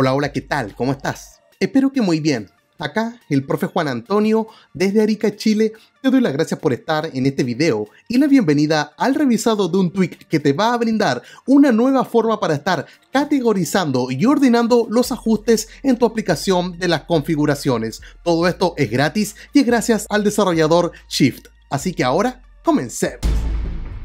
Hola, hola, ¿qué tal? ¿Cómo estás? Espero que muy bien. Acá, el profe Juan Antonio, desde Arica, Chile, te doy las gracias por estar en este video y la bienvenida al revisado de un tweet que te va a brindar una nueva forma para estar categorizando y ordenando los ajustes en tu aplicación de las configuraciones. Todo esto es gratis y es gracias al desarrollador Shift. Así que ahora, comencemos.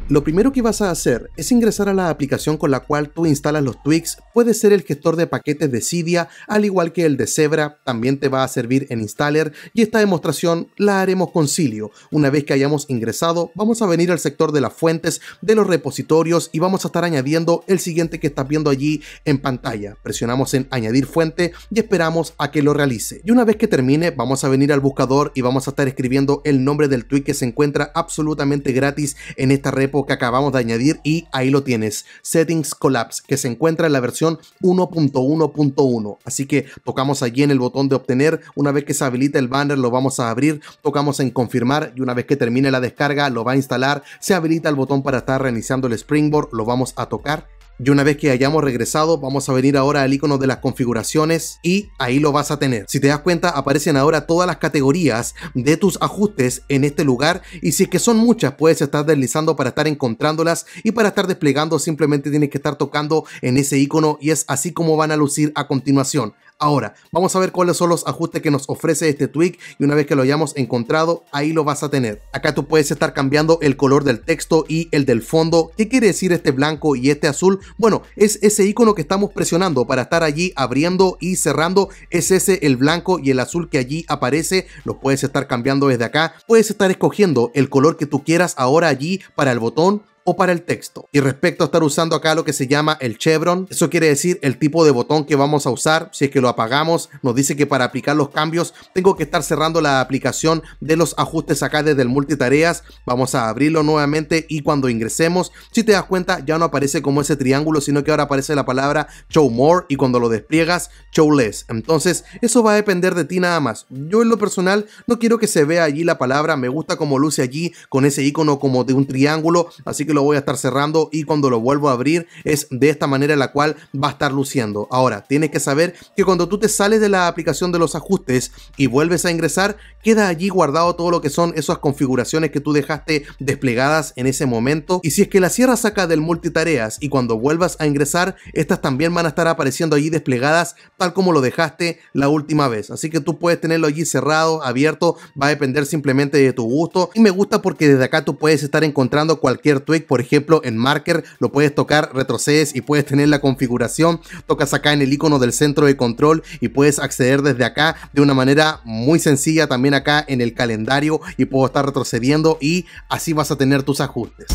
Lo primero que vas a hacer es ingresar a la aplicación con la cual tú instalas los tweaks, puede ser el gestor de paquetes de Cydia, al igual que el de Zebra, también te va a servir en Installer y esta demostración la haremos con Cilio. Una vez que hayamos ingresado, vamos a venir al sector de las fuentes, de los repositorios y vamos a estar añadiendo el siguiente que estás viendo allí en pantalla. Presionamos en añadir fuente y esperamos a que lo realice. Y una vez que termine, vamos a venir al buscador y vamos a estar escribiendo el nombre del tweak que se encuentra absolutamente gratis en esta red que acabamos de añadir y ahí lo tienes, Settings Collapse, que se encuentra en la versión 1.1.1. Así que tocamos allí en el botón de obtener, una vez que se habilita el banner lo vamos a abrir, tocamos en confirmar y una vez que termine la descarga lo va a instalar, se habilita el botón para estar reiniciando el Springboard, lo vamos a tocar y una vez que hayamos regresado, vamos a venir ahora al icono de las configuraciones y ahí lo vas a tener. Si te das cuenta, aparecen ahora todas las categorías de tus ajustes en este lugar y si es que son muchas, puedes estar deslizando para estar encontrándolas y para estar desplegando simplemente tienes que estar tocando en ese icono y es así como van a lucir a continuación. Ahora, vamos a ver cuáles son los ajustes que nos ofrece este tweak y una vez que lo hayamos encontrado, ahí lo vas a tener. Acá tú puedes estar cambiando el color del texto y el del fondo. ¿Qué quiere decir este blanco y este azul? Bueno, es ese icono que estamos presionando para estar allí abriendo y cerrando. Es ese el blanco y el azul que allí aparece. Lo puedes estar cambiando desde acá. Puedes estar escogiendo el color que tú quieras ahora allí para el botón o para el texto. Y respecto a estar usando acá lo que se llama el chevron, eso quiere decir el tipo de botón que vamos a usar. Si es que lo apagamos, nos dice que para aplicar los cambios tengo que estar cerrando la aplicación de los ajustes acá desde el multitareas. Vamos a abrirlo nuevamente y cuando ingresemos, si te das cuenta, ya no aparece como ese triángulo, sino que ahora aparece la palabra show more y cuando lo despliegas, show less. Entonces, eso va a depender de ti nada más. Yo en lo personal no quiero que se vea allí la palabra, me gusta como luce allí con ese icono como de un triángulo, así que lo voy a estar cerrando y cuando lo vuelvo a abrir es de esta manera la cual va a estar luciendo. Ahora, tienes que saber que cuando tú te sales de la aplicación de los ajustes y vuelves a ingresar, queda allí guardado todo lo que son esas configuraciones que tú dejaste desplegadas en ese momento. Y si es que la sierra saca del multitareas y cuando vuelvas a ingresar, estas también van a estar apareciendo allí desplegadas tal como lo dejaste la última vez. Así que tú puedes tenerlo allí cerrado, abierto, va a depender simplemente de tu gusto. Y me gusta porque desde acá tú puedes estar encontrando cualquier tweak por ejemplo, en Marker lo puedes tocar, retrocedes y puedes tener la configuración. Tocas acá en el icono del centro de control y puedes acceder desde acá de una manera muy sencilla. También acá en el calendario y puedo estar retrocediendo y así vas a tener tus ajustes.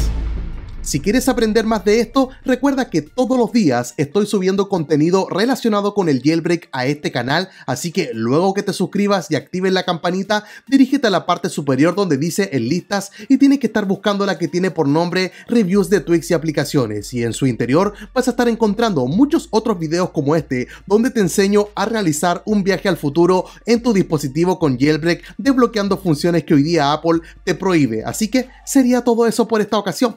Si quieres aprender más de esto, recuerda que todos los días estoy subiendo contenido relacionado con el jailbreak a este canal, así que luego que te suscribas y actives la campanita, dirígete a la parte superior donde dice en listas y tienes que estar buscando la que tiene por nombre reviews de Twix y aplicaciones y en su interior vas a estar encontrando muchos otros videos como este donde te enseño a realizar un viaje al futuro en tu dispositivo con jailbreak desbloqueando funciones que hoy día Apple te prohíbe. Así que sería todo eso por esta ocasión